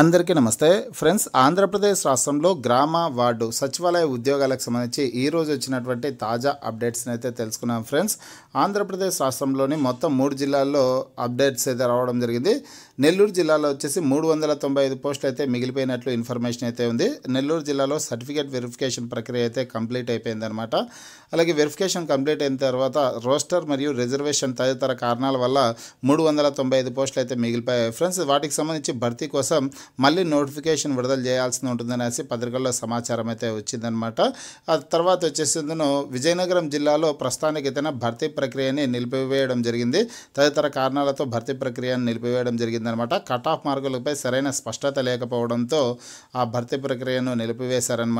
అందరికీ నమస్తే ఫ్రెండ్స్ ఆంధ్రప్రదేశ్ రాష్ట్రంలో గ్రామ వార్డు సచివాలయ ఉద్యోగాలకు సంబంధించి ఈరోజు వచ్చినటువంటి తాజా అప్డేట్స్ని అయితే తెలుసుకున్నాం ఫ్రెండ్స్ ఆంధ్రప్రదేశ్ రాష్ట్రంలోని మొత్తం మూడు జిల్లాల్లో అప్డేట్స్ అయితే రావడం జరిగింది నెల్లూరు జిల్లాలో వచ్చేసి మూడు వందల తొంభై ఐదు పోస్టులు అయితే మిగిలిపోయినట్లు ఇన్ఫర్మేషన్ అయితే ఉంది నెల్లూరు జిల్లాలో సర్టిఫికేట్ వెరిఫికేషన్ ప్రక్రియ అయితే కంప్లీట్ అయిపోయిందనమాట అలాగే వెరిఫికేషన్ కంప్లీట్ అయిన తర్వాత రోస్టర్ మరియు రిజర్వేషన్ తదితర కారణాల వల్ల మూడు వందల తొంభై ఐదు పోస్టులు అయితే మిగిలిపోయాయి ఫ్రెండ్స్ వాటికి సంబంధించి భర్తీ కోసం మళ్ళీ నోటిఫికేషన్ విడుదల చేయాల్సి ఉంటుందనేసి పత్రికల్లో సమాచారం అయితే వచ్చిందనమాట ఆ తర్వాత వచ్చేసిందను విజయనగరం జిల్లాలో ప్రస్తుతానికి ఏదైనా భర్తీ ప్రక్రియని నిలిపివేయడం జరిగింది తదితర కారణాలతో భర్తీ ప్రక్రియను నిలిపివేయడం జరిగిందనమాట కట్ ఆఫ్ మార్కులపై సరైన స్పష్టత లేకపోవడంతో ఆ భర్తీ ప్రక్రియను నిలిపివేశారనమాట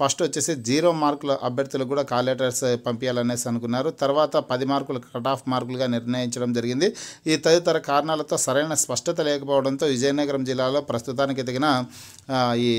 ఫస్ట్ వచ్చేసి జీరో మార్కుల అభ్యర్థులు కూడా కాల్ లెటర్స్ పంపించాలనేసి అనుకున్నారు తర్వాత పది మార్కులు కట్ ఆఫ్ మార్కులుగా నిర్ణయించడం జరిగింది ఈ తదితర కారణాలతో సరైన స్పష్టత లేకపోవడంతో విజయనగరం జిల్లాలో ప్రస్తుతానికి ఎదిగిన ఈ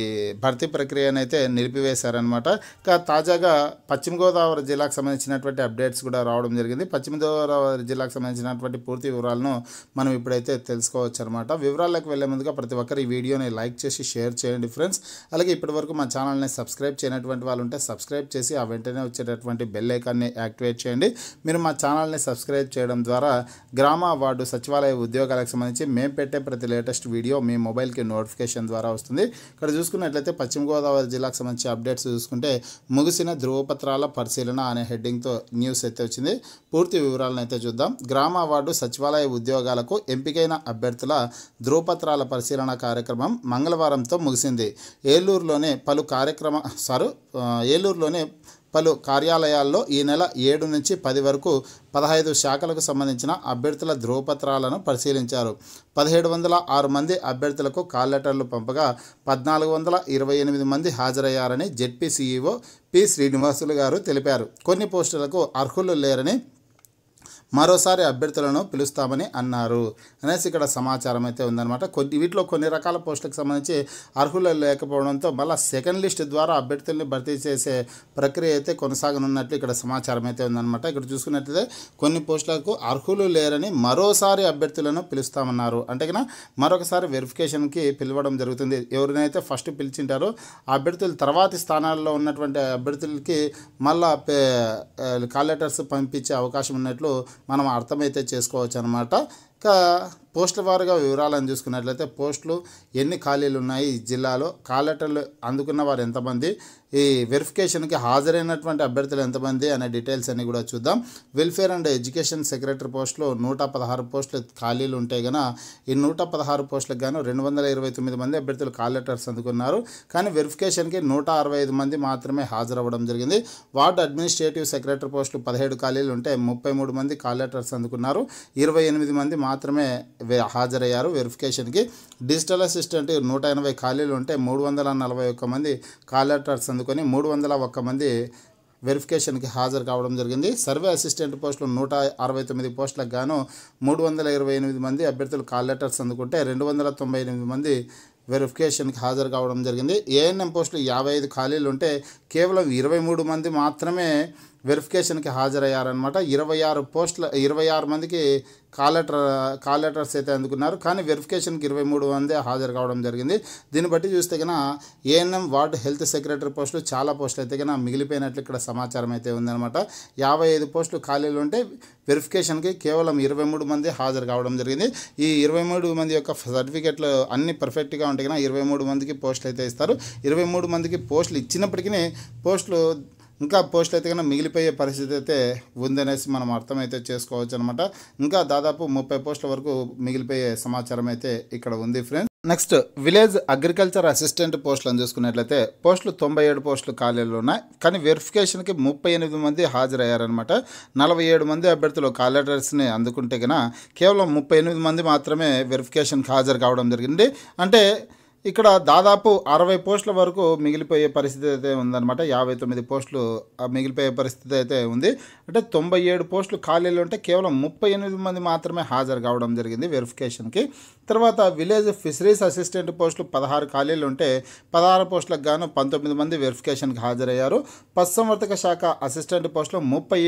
భర్తీ ప్రక్రియను అయితే నిలిపివేశారనమాట ఇక తాజాగా పశ్చిమ గోదావరి జిల్లాకు సంబంధించినటువంటి అప్డేట్స్ కూడా రావడం జరిగింది పశ్చిమ గోదావరి జిల్లాకు సంబంధించినటువంటి పూర్తి వివరాలను మనం ఇప్పుడైతే తెలుసుకోవచ్చు అనమాట వివరాలకు వెళ్ళే ముందుగా ప్రతి ఒక్కరు ఈ వీడియోని లైక్ చేసి షేర్ చేయండి ఫ్రెండ్స్ అలాగే ఇప్పటివరకు మా ఛానల్ని సబ్స్క్రైబ్ చేయనటువంటి వాళ్ళు ఉంటే సబ్స్క్రైబ్ చేసి ఆ వెంటనే వచ్చేటటువంటి బెల్ ఐకాన్ని యాక్టివేట్ చేయండి మీరు మా ఛానల్ని సబ్స్క్రైబ్ చేయడం ద్వారా గ్రామ వార్డు సచివాలయ ఉద్యోగాలకు సంబంధించి మేము పెట్టే ప్రతి లేటెస్ట్ వీడియో మీ మొబైల్కి నోటిఫికేషన్ ద్వారా వస్తుంది ఇక్కడ చూసుకున్నట్లయితే పశ్చిమ గోదావరి జిల్లాకు సంబంధించి అప్డేట్స్ చూసుకుంటే ముగిసిన ధృవపత్రాల పరిశీలన అనే హెడ్డింగ్తో న్యూస్ అయితే వచ్చింది పూర్తి వివరాలను అయితే చూద్దాం గ్రామ వార్డు సచివాలయ ఉద్యోగాలకు ఎంపికైన అభ్యర్థుల ధృవపత్రాల పరిశీలన కార్యక్రమం మంగళవారంతో ముగిసింది ఏలూరులోనే పలు కార్యక్రమ సారు ఏలూరులోనే పలు కార్యాలయాల్లో ఈ నెల ఏడు నుంచి పది వరకు పదహైదు శాఖలకు సంబంధించిన అభ్యర్థుల ధ్రువపత్రాలను పరిశీలించారు పదిహేడు వందల ఆరు మంది అభ్యర్థులకు కాల్ లెటర్లు పంపగా పద్నాలుగు వందల ఇరవై ఎనిమిది మంది హాజరయ్యారని జెడ్పీ సీఈఓ పి శ్రీనివాసులు గారు తెలిపారు కొన్ని పోస్టులకు అర్హులు లేరని మరోసారి అభ్యర్థులను పిలుస్తామని అన్నారు అనేసి ఇక్కడ సమాచారం అయితే ఉందన్నమాట కొన్ని వీటిలో కొన్ని రకాల పోస్టులకు సంబంధించి అర్హులు లేకపోవడంతో మళ్ళీ సెకండ్ లిస్ట్ ద్వారా అభ్యర్థుల్ని భర్తీ చేసే ప్రక్రియ అయితే కొనసాగనున్నట్లు ఇక్కడ సమాచారం అయితే ఉందన్నమాట ఇక్కడ చూసుకున్నట్లయితే కొన్ని పోస్టులకు అర్హులు లేరని మరోసారి అభ్యర్థులను పిలుస్తామన్నారు అంటే కన్నా మరొకసారి వెరిఫికేషన్కి పిలవడం జరుగుతుంది ఎవరినైతే ఫస్ట్ పిలిచింటారో ఆ అభ్యర్థులు తర్వాతి స్థానాల్లో ఉన్నటువంటి అభ్యర్థులకి మళ్ళా కాల్ లెటర్స్ పంపించే అవకాశం ఉన్నట్లు మనం అర్థమైతే చేసుకోవచ్చు అనమాట ఇంకా పోస్టుల వారుగా వివరాలను చూసుకున్నట్లయితే పోస్టులు ఎన్ని ఖాళీలు ఉన్నాయి ఈ జిల్లాలో కాలెటర్లు అందుకున్న వారు ఎంతమంది ఈ వెరిఫికేషన్కి హాజరైనటువంటి అభ్యర్థులు ఎంతమంది అనే డీటెయిల్స్ అన్ని కూడా చూద్దాం వెల్ఫేర్ అండ్ ఎడ్యుకేషన్ సెక్రటరీ పోస్టులో నూట పదహారు పోస్టులు ఖాళీలు ఉంటే గన ఈ నూట పదహారు పోస్టులకు గాను రెండు వందల ఇరవై తొమ్మిది మంది అభ్యర్థులు కాల్ లెటర్స్ అందుకున్నారు కానీ వెరిఫికేషన్కి నూట అరవై ఐదు మంది మాత్రమే హాజరవ్వడం జరిగింది వార్డు అడ్మినిస్ట్రేటివ్ సెక్రటరీ పోస్టులు పదిహేడు ఖాళీలు ఉంటే ముప్పై మూడు మంది కాల్ లెటర్స్ అందుకున్నారు ఇరవై ఎనిమిది మంది మా మాత్రమే హాజరయ్యారు వెరిఫికేషన్కి డిజిటల్ అసిస్టెంట్ నూట ఎనభై ఖాళీలు ఉంటే మూడు వందల నలభై ఒక్క మంది కాల్ లెటర్స్ అందుకొని మూడు వందల ఒక్క మంది వెరిఫికేషన్కి హాజరు కావడం జరిగింది సర్వే అసిస్టెంట్ పోస్టులు నూట అరవై తొమ్మిది పోస్టులకు గాను మూడు వందల ఇరవై ఎనిమిది మంది అభ్యర్థులు కాల్ లెటర్స్ అందుకుంటే రెండు వందల తొంభై ఎనిమిది మంది వెరిఫికేషన్కి హాజరు కావడం జరిగింది ఏఎన్ఎం పోస్టులు యాభై ఐదు ఖాళీలు ఉంటే కేవలం ఇరవై మూడు మంది మాత్రమే వెరిఫికేషన్కి హాజరయ్యారనమాట ఇరవై ఆరు పోస్టుల ఇరవై ఆరు మందికి కాల్ లెటర్ కాల్ లెటర్స్ అయితే అందుకున్నారు కానీ వెరిఫికేషన్కి ఇరవై మూడు మంది హాజరు కావడం జరిగింది దీన్ని బట్టి చూస్తే కన్నా ఏఎన్ఎం వార్డు హెల్త్ సెక్రటరీ పోస్టులు చాలా పోస్టులు అయితే కన్నా మిగిలిపోయినట్లు ఇక్కడ సమాచారం అయితే ఉందన్నమాట యాభై ఐదు పోస్టులు ఖాళీలు ఉంటే వెరిఫికేషన్కి కేవలం ఇరవై మూడు మంది హాజరు కావడం జరిగింది ఈ ఇరవై మూడు మంది యొక్క సర్టిఫికెట్లు అన్ని పర్ఫెక్ట్గా ఉంటాయి కదా ఇరవై మూడు మందికి పోస్టులు అయితే ఇస్తారు ఇరవై మూడు మందికి పోస్టులు ఇచ్చినప్పటికీ పోస్టులు ఇంకా పోస్టులు అయితే కనుక మిగిలిపోయే పరిస్థితి అయితే ఉందనేసి మనం అర్థమైతే చేసుకోవచ్చు అనమాట ఇంకా దాదాపు ముప్పై పోస్టుల వరకు మిగిలిపోయే సమాచారం అయితే ఇక్కడ ఉంది friends next village agriculture assistant పోస్టులను చూసుకున్నట్లయితే పోస్టులు తొంభై ఏడు పోస్టులు ఖాళీలు ఉన్నాయి కానీ వెరిఫికేషన్కి ముప్పై ఎనిమిది మంది హాజరయ్యారనమాట నలభై ఏడు మంది అభ్యర్థులు కాలేటర్స్ని అందుకుంటే కన్నా కేవలం ముప్పై ఎనిమిది మంది మాత్రమే వెరిఫికేషన్కి హాజరు కావడం జరిగింది అంటే ఇక్కడ దాదాపు అరవై పోస్టుల వరకు మిగిలిపోయే పరిస్థితి అయితే ఉందన్నమాట యాభై తొమ్మిది పోస్టులు మిగిలిపోయే పరిస్థితి అయితే ఉంది అంటే తొంభై ఏడు పోస్టులు ఖాళీలు ఉంటే కేవలం ముప్పై ఎనిమిది మంది మాత్రమే హాజరు కావడం జరిగింది వెరిఫికేషన్కి తర్వాత విలేజ్ ఫిషరీస్ అసిస్టెంట్ పోస్టులు పదహారు ఖాళీలు ఉంటే పదహారు పోస్టులకు గాను పంతొమ్మిది మంది వెరిఫికేషన్కి హాజరయ్యారు పశుసంవర్ధక శాఖ అసిస్టెంట్ పోస్టులు ముప్పై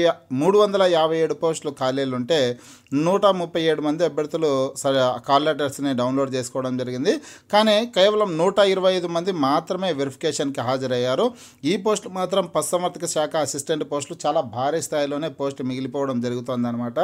మూడు వందల యాభై ఏడు పోస్టులు ఖాళీలు ఉంటే నూట ముప్పై ఏడు మంది అభ్యర్థులు కాల్ లెటర్స్ని డౌన్లోడ్ చేసుకోవడం జరిగింది కానీ కేవలం నూట ఇరవై ఐదు మంది మాత్రమే వెరిఫికేషన్కి హాజరయ్యారు ఈ పోస్టులు మాత్రం పశుసంవర్ధక శాఖ అసిస్టెంట్ పోస్టులు చాలా భారీ స్థాయిలోనే పోస్టు మిగిలిపోవడం జరుగుతుందన్నమాట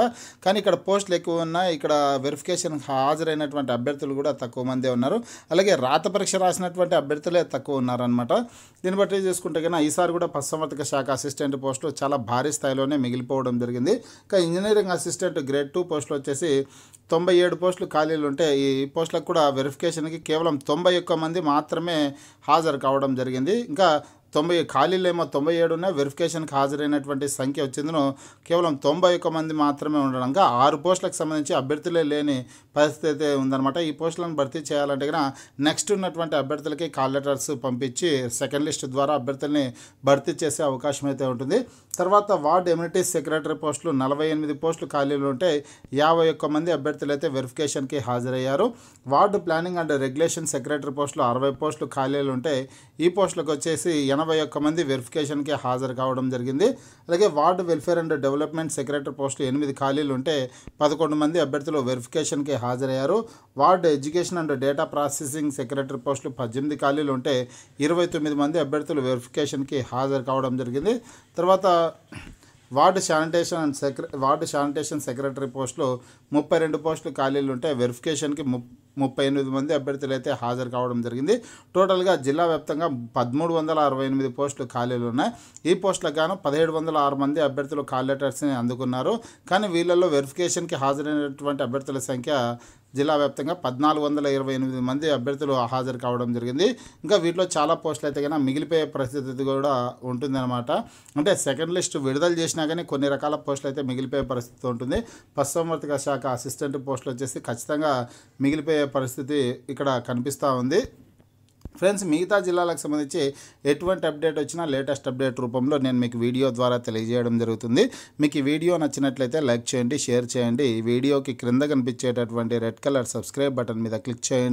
కానీ ఇక్కడ పోస్టులు ఎక్కువ ఉన్నాయి ఇక్కడ వెరిఫికేషన్ హాజరైనటువంటి రాసినటువంటి అభ్యర్థులు కూడా తక్కువ మందే ఉన్నారు అలాగే రాత పరీక్ష రాసినటువంటి అభ్యర్థులే తక్కువ ఉన్నారనమాట దీన్ని బట్టి చూసుకుంటే కన్నా ఈసారి కూడా పశుసంవర్ధక శాఖ అసిస్టెంట్ పోస్టులు చాలా భారీ స్థాయిలోనే మిగిలిపోవడం జరిగింది ఇంకా ఇంజనీరింగ్ అసిస్టెంట్ గ్రేడ్ టూ పోస్టులు వచ్చేసి తొంభై ఏడు పోస్టులు ఖాళీలు ఉంటే ఈ పోస్టులకు కూడా వెరిఫికేషన్కి కేవలం తొంభై ఒక్క మంది మాత్రమే హాజరు కావడం జరిగింది ఇంకా తొంభై ఖాళీలేమో తొంభై ఏడు ఉన్నాయి వెరిఫికేషన్కి హాజరైనటువంటి సంఖ్య వచ్చిందను కేవలం తొంభై ఒక్క మంది మాత్రమే ఉండడంగా ఆరు పోస్టులకు సంబంధించి అభ్యర్థులే లేని పరిస్థితి అయితే ఉందన్నమాట ఈ పోస్టులను భర్తీ చేయాలంటే కనుక నెక్స్ట్ ఉన్నటువంటి అభ్యర్థులకి కాల్ లెటర్స్ పంపించి సెకండ్ లిస్ట్ ద్వారా అభ్యర్థుల్ని భర్తీ చేసే అవకాశం అయితే ఉంటుంది తర్వాత వార్డ్ ఎమ్యూనిటీస్ సెక్రటరీ పోస్టులు నలభై ఎనిమిది పోస్టులు ఖాళీలు ఉంటే యాభై ఒక్క మంది అభ్యర్థులు అయితే వెరిఫికేషన్కి హాజరయ్యారు ward planning and regulation secretary పోస్టులు అరవై పోస్టులు ఖాళీలు ఉంటే ఈ పోస్టులకు వచ్చేసి ఎనభై ఎనభై ఒక్క మంది వెరిఫికేషన్కి హాజరు కావడం జరిగింది అలాగే ward welfare and development secretary post ఎనిమిది ఖాళీలు ఉంటే పదకొండు మంది అభ్యర్థులు వెరిఫికేషన్కి హాజరయ్యారు ward education and data processing secretary పోస్టులు పద్దెనిమిది ఖాళీలు ఉంటే ఇరవై తొమ్మిది మంది అభ్యర్థులు వెరిఫికేషన్కి హాజరు కావడం జరిగింది తర్వాత వార్డు శానిటేషన్ అండ్ సెక్ర వార్డు శానిటేషన్ సెక్రటరీ పోస్టులు ముప్పై రెండు పోస్టులు ఖాళీలు ఉంటాయి వెరిఫికేషన్కి ము ముప్పై ఎనిమిది మంది అభ్యర్థులు అయితే హాజరు కావడం జరిగింది టోటల్గా జిల్లా వ్యాప్తంగా పదమూడు వందల అరవై ఎనిమిది పోస్టులు ఖాళీలు ఉన్నాయి ఈ పోస్టులకు గాను పదిహేడు వందల ఆరు మంది అభ్యర్థులు కాల్ లెటర్స్ని అందుకున్నారు కానీ వీళ్ళల్లో వెరిఫికేషన్కి హాజరైనటువంటి అభ్యర్థుల సంఖ్య జిల్లా వ్యాప్తంగా పద్నాలుగు వందల ఇరవై ఎనిమిది మంది అభ్యర్థులు హాజరు కావడం జరిగింది ఇంకా వీటిలో చాలా పోస్టులు అయితే కన్నా మిగిలిపోయే పరిస్థితి కూడా ఉంటుందన్నమాట అంటే సెకండ్ లిస్ట్ విడుదల చేసినా కానీ కొన్ని రకాల పోస్టులు అయితే మిగిలిపోయే పరిస్థితి ఉంటుంది పశుసంవర్ధక శాఖ అసిస్టెంట్ పోస్టులు వచ్చేసి ఖచ్చితంగా మిగిలిపోయే పరిస్థితి ఇక్కడ కనిపిస్తూ ఉంది ఫ్రెండ్స్ మిగతా జిల్లాలకు సంబంధించి ఎటువంటి అప్డేట్ వచ్చినా లేటెస్ట్ అప్డేట్ రూపంలో నేను మీకు వీడియో ద్వారా తెలియజేయడం జరుగుతుంది మీకు ఈ వీడియో నచ్చినట్లయితే లైక్ చేయండి షేర్ చేయండి ఈ వీడియోకి క్రింద కనిపించేటటువంటి రెడ్ కలర్ సబ్స్క్రైబ్ బటన్ మీద క్లిక్ చేయండి